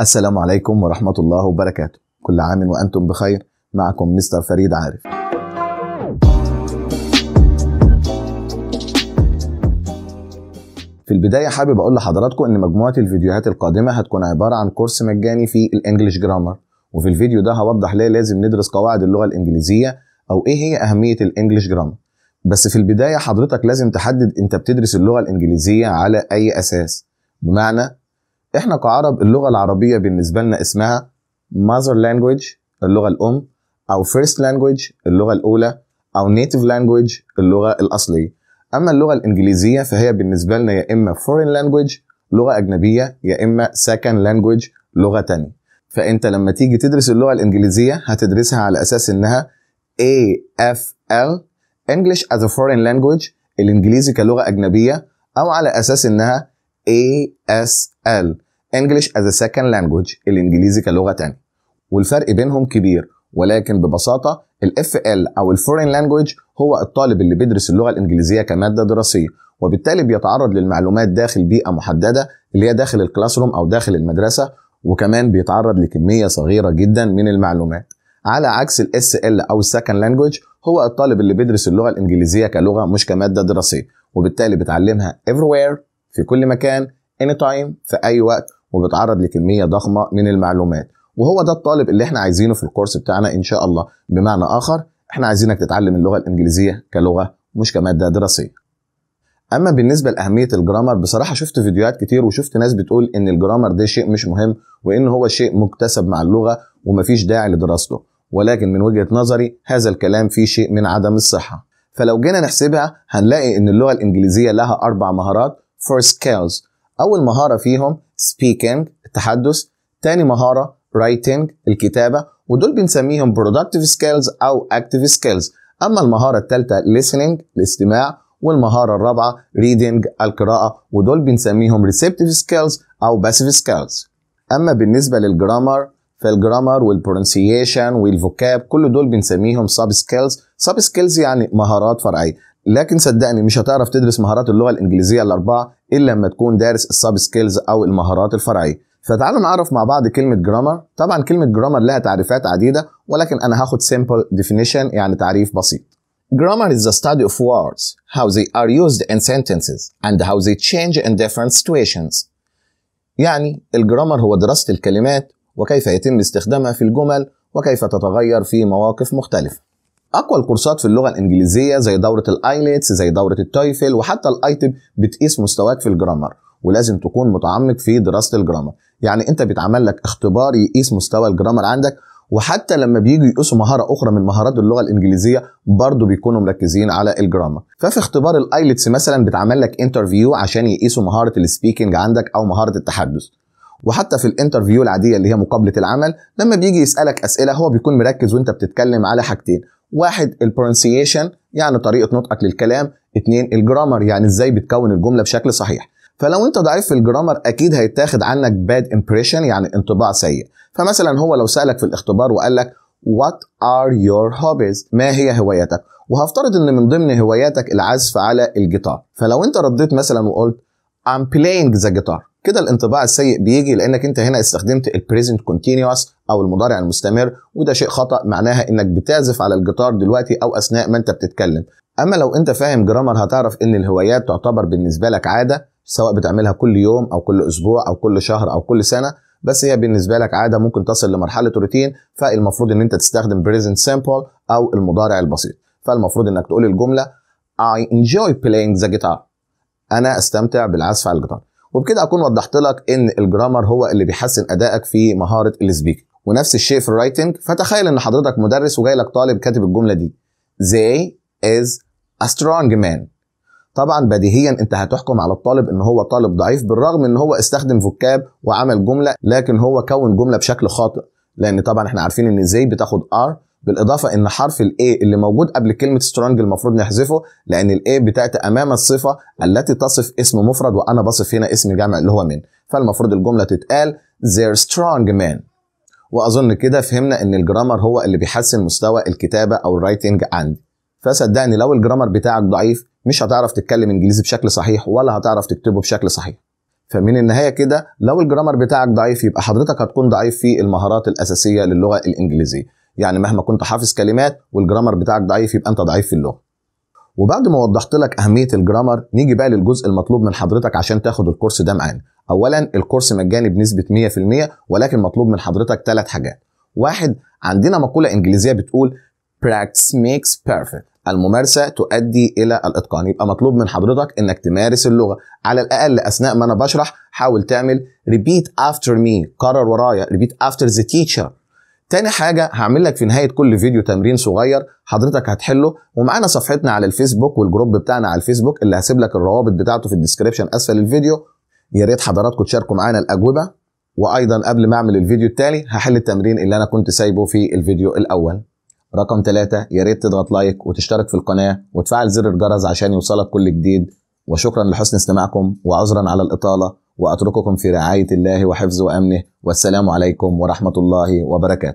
السلام عليكم ورحمة الله وبركاته كل عام وأنتم بخير معكم مستر فريد عارف في البداية حابب أقول لحضراتكم إن مجموعة الفيديوهات القادمة هتكون عبارة عن كورس مجاني في الإنجليش جرامر وفي الفيديو ده هوضح ليه لازم ندرس قواعد اللغة الإنجليزية أو إيه هي أهمية الإنجليش جرامر بس في البداية حضرتك لازم تحدد أنت بتدرس اللغة الإنجليزية على أي أساس بمعنى احنا كعرب اللغه العربيه بالنسبه لنا اسمها mother language اللغه الام او first language اللغه الاولى او native language اللغه الاصليه اما اللغه الانجليزيه فهي بالنسبه لنا يا اما foreign language لغه اجنبيه يا اما second language لغه تانية فانت لما تيجي تدرس اللغه الانجليزيه هتدرسها على اساس انها AFL English as a foreign language الانجليزي كلغه اجنبيه او على اساس انها ASL English as a second language الإنجليزي كلغة تانية والفرق بينهم كبير ولكن ببساطة ال FL أو ال Foreign Language هو الطالب اللي بيدرس اللغة الإنجليزية كمادة دراسية وبالتالي بيتعرض للمعلومات داخل بيئة محددة اللي هي داخل الكلاس روم أو داخل المدرسة وكمان بيتعرض لكمية صغيرة جدا من المعلومات على عكس ال SL أو Second Language هو الطالب اللي بيدرس اللغة الإنجليزية كلغة مش كمادة دراسية وبالتالي بتعلمها everywhere في كل مكان anytime في أي وقت وبيتعرض لكميه ضخمه من المعلومات وهو ده الطالب اللي احنا عايزينه في الكورس بتاعنا ان شاء الله بمعنى اخر احنا عايزينك تتعلم اللغه الانجليزيه كلغه مش كماده دراسيه اما بالنسبه لاهميه الجرامر بصراحه شفت فيديوهات كتير وشفت ناس بتقول ان الجرامر ده شيء مش مهم وان هو شيء مكتسب مع اللغه ومفيش داعي لدراسته ولكن من وجهه نظري هذا الكلام فيه شيء من عدم الصحه فلو جينا نحسبها هنلاقي ان اللغه الانجليزيه لها اربع مهارات فور skills أول مهارة فيهم speaking التحدث تاني مهارة writing الكتابة ودول بنسميهم productive skills أو active skills أما المهارة التالتة listening الاستماع والمهارة الرابعة reading القراءة ودول بنسميهم receptive skills أو passive skills أما بالنسبة للجرامر فالجرامر والبرونسيشن والفوكاب كل دول بنسميهم سب سكيلز سب سكيلز يعني مهارات فرعيه لكن صدقني مش هتعرف تدرس مهارات اللغه الانجليزيه الاربعه الا لما تكون دارس السب سكيلز او المهارات الفرعيه فتعالوا نعرف مع بعض كلمه جرامر طبعا كلمه جرامر لها تعريفات عديده ولكن انا هاخد simple definition يعني تعريف بسيط Grammar is the study of words, how they are used in sentences, and how they change in different situations. يعني الجرامر هو دراسة الكلمات وكيف يتم استخدامها في الجمل وكيف تتغير في مواقف مختلفة. اقوى الكورسات في اللغه الانجليزيه زي دوره الايلتس زي دوره التويفل e وحتى الايتب بتقيس مستواك في الجرامر ولازم تكون متعمق في دراسه الجرامر يعني انت بيتعمل لك اختبار يقيس مستوى الجرامر عندك وحتى لما بييجوا يقيسوا مهارة أخرى من مهارات اللغة الإنجليزية برضه بيكونوا مركزين على الجرامر ففي اختبار الآيلتس مثلا بيتعمل لك انترفيو عشان يقيسوا مهارة السبيكنج عندك أو مهارة التحدث وحتى في الانترفيو العادية اللي هي مقابلة العمل لما بيجي يسألك أسئلة هو بيكون مركز وانت بتتكلم على حاجتين واحد البرونسيشن يعني طريقه نطقك للكلام اتنين الجرامر يعني ازاي بتكون الجمله بشكل صحيح فلو انت ضعيف في الجرامر اكيد هيتاخد عنك باد امبريشن يعني انطباع سيء فمثلا هو لو سالك في الاختبار وقال لك وات ار يور هوبيز ما هي هواياتك؟ وهفترض ان من ضمن هواياتك العزف على الجيتار، فلو انت رديت مثلا وقلت ام بلاينج ذا جيتار كده الانطباع السيء بيجي لانك انت هنا استخدمت البريزنت كونتينوس او المضارع المستمر وده شيء خطا معناها انك بتعزف على الجيتار دلوقتي او اثناء ما انت بتتكلم اما لو انت فاهم جرامر هتعرف ان الهوايات تعتبر بالنسبه لك عاده سواء بتعملها كل يوم او كل اسبوع او كل شهر او كل سنه بس هي بالنسبه لك عاده ممكن تصل لمرحله روتين فالمفروض ان انت تستخدم بريزنت سامبل او المضارع البسيط فالمفروض انك تقول الجمله I enjoy playing the guitar انا استمتع بالعزف على الجيتار وبكده اكون وضحت لك ان الجرامر هو اللي بيحسن ادائك في مهاره السبيك ونفس الشيء في الرايتنج فتخيل ان حضرتك مدرس وجاي لك طالب كاتب الجمله دي زي از ا سترونج مان طبعا بديهيا انت هتحكم على الطالب ان هو طالب ضعيف بالرغم ان هو استخدم فوكاب وعمل جمله لكن هو كون جمله بشكل خاطئ لان طبعا احنا عارفين ان زي بتاخد ار بالاضافه ان حرف الاي اللي موجود قبل كلمه سترونج المفروض نحذفه لان الاي بتاعت امام الصفه التي تصف اسم مفرد وانا بصف هنا اسم جمع اللي هو من فالمفروض الجمله تتقال they're strong men واظن كده فهمنا ان الجرامر هو اللي بيحسن مستوى الكتابه او الرايتنج عندي فصدقني لو الجرامر بتاعك ضعيف مش هتعرف تتكلم انجليزي بشكل صحيح ولا هتعرف تكتبه بشكل صحيح فمن النهايه كده لو الجرامر بتاعك ضعيف يبقى حضرتك هتكون ضعيف في المهارات الاساسيه للغه الانجليزيه يعني مهما كنت حافظ كلمات والجرامر بتاعك ضعيف يبقى انت ضعيف في اللغه وبعد ما وضحت لك اهميه الجرامر نيجي بقى للجزء المطلوب من حضرتك عشان تاخد الكورس ده معانا اولا الكورس مجاني بنسبه 100% ولكن مطلوب من حضرتك ثلاث حاجات واحد عندنا مقوله انجليزيه بتقول practice makes perfect الممارسه تؤدي الى الاتقان يبقى مطلوب من حضرتك انك تمارس اللغه على الاقل اثناء ما انا بشرح حاول تعمل ريبيت افتر مي كرر ورايا ريبيت افتر ذا تيتشر تاني حاجة هعمل لك في نهاية كل فيديو تمرين صغير حضرتك هتحله ومعانا صفحتنا على الفيسبوك والجروب بتاعنا على الفيسبوك اللي هسيب لك الروابط بتاعته في الديسكريبشن أسفل الفيديو يا ريت حضراتكم تشاركوا معانا الأجوبة وأيضا قبل ما أعمل الفيديو التالي هحل التمرين اللي أنا كنت سايبه في الفيديو الأول رقم ثلاثة يا ريت تضغط لايك وتشترك في القناة وتفعل زر الجرس عشان يوصلك كل جديد وشكرا لحسن استماعكم وعذرا على الإطالة وأترككم في رعاية الله وحفظ أمنه والسلام عليكم ورحمة الله وبركاته